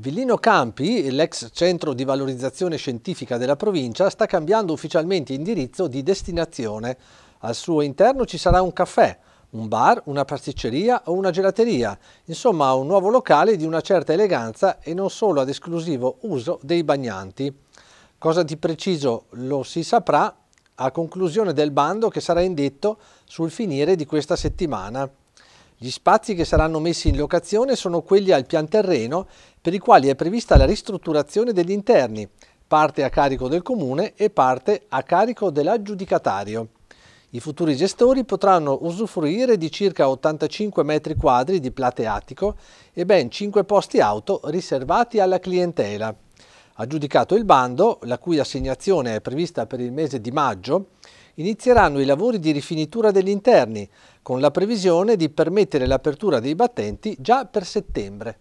Villino Campi, l'ex centro di valorizzazione scientifica della provincia, sta cambiando ufficialmente indirizzo di destinazione. Al suo interno ci sarà un caffè, un bar, una pasticceria o una gelateria, insomma un nuovo locale di una certa eleganza e non solo ad esclusivo uso dei bagnanti. Cosa di preciso lo si saprà a conclusione del bando che sarà indetto sul finire di questa settimana. Gli spazi che saranno messi in locazione sono quelli al pian terreno per i quali è prevista la ristrutturazione degli interni, parte a carico del comune e parte a carico dell'aggiudicatario. I futuri gestori potranno usufruire di circa 85 metri quadri di plateatico e ben 5 posti auto riservati alla clientela. Aggiudicato il bando, la cui assegnazione è prevista per il mese di maggio, inizieranno i lavori di rifinitura degli interni, con la previsione di permettere l'apertura dei battenti già per settembre.